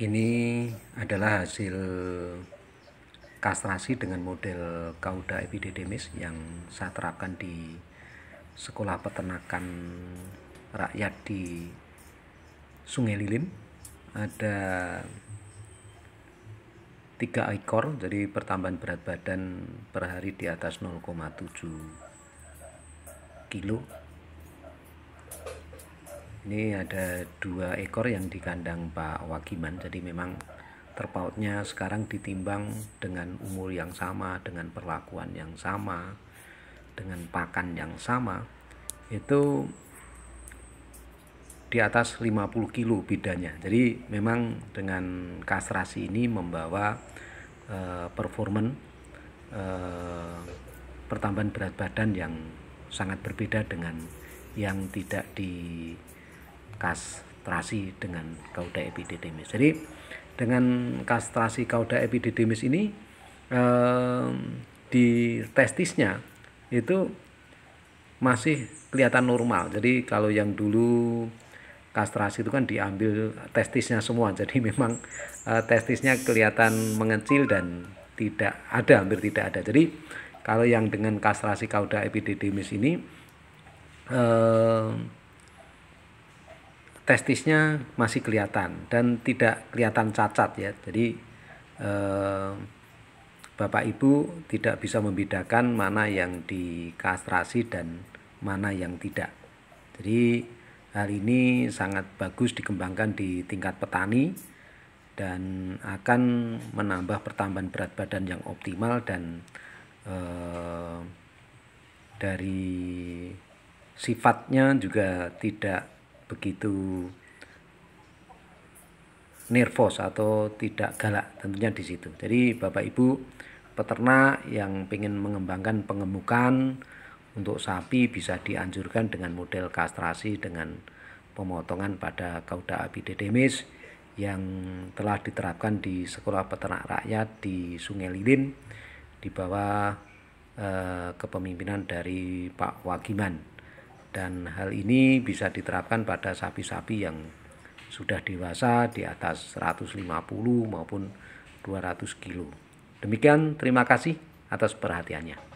Ini adalah hasil kastrasi dengan model kauda epidemis yang saya terapkan di sekolah peternakan rakyat di Sungai Lilin. Ada tiga ekor, jadi pertambahan berat badan per hari di atas 0,7 kilo ini ada dua ekor yang di kandang Pak Wakiman jadi memang terpautnya sekarang ditimbang dengan umur yang sama dengan perlakuan yang sama dengan pakan yang sama itu di atas 50 kilo bedanya jadi memang dengan kastrasi ini membawa uh, performan uh, pertambahan berat badan yang sangat berbeda dengan yang tidak di kastrasi dengan kauda epididymis. Jadi dengan kastrasi kauda epididymis ini di testisnya itu masih kelihatan normal. Jadi kalau yang dulu kastrasi itu kan diambil testisnya semua. Jadi memang e, testisnya kelihatan mengecil dan tidak ada, hampir tidak ada. Jadi kalau yang dengan kastrasi kauda epididymis ini testisnya masih kelihatan dan tidak kelihatan cacat ya. Jadi eh, Bapak Ibu tidak bisa membedakan mana yang dikastrasi dan mana yang tidak. Jadi hal ini sangat bagus dikembangkan di tingkat petani dan akan menambah pertambahan berat badan yang optimal dan eh, dari sifatnya juga tidak begitu nervos atau tidak galak tentunya di situ. Jadi Bapak Ibu peternak yang ingin mengembangkan pengemukan untuk sapi bisa dianjurkan dengan model kastrasi dengan pemotongan pada kauda abidedemis yang telah diterapkan di Sekolah Peternak Rakyat di Sungai Lilin di bawah eh, kepemimpinan dari Pak Wagiman. Dan hal ini bisa diterapkan pada sapi-sapi yang sudah dewasa di atas 150 maupun 200 kilo. Demikian, terima kasih atas perhatiannya.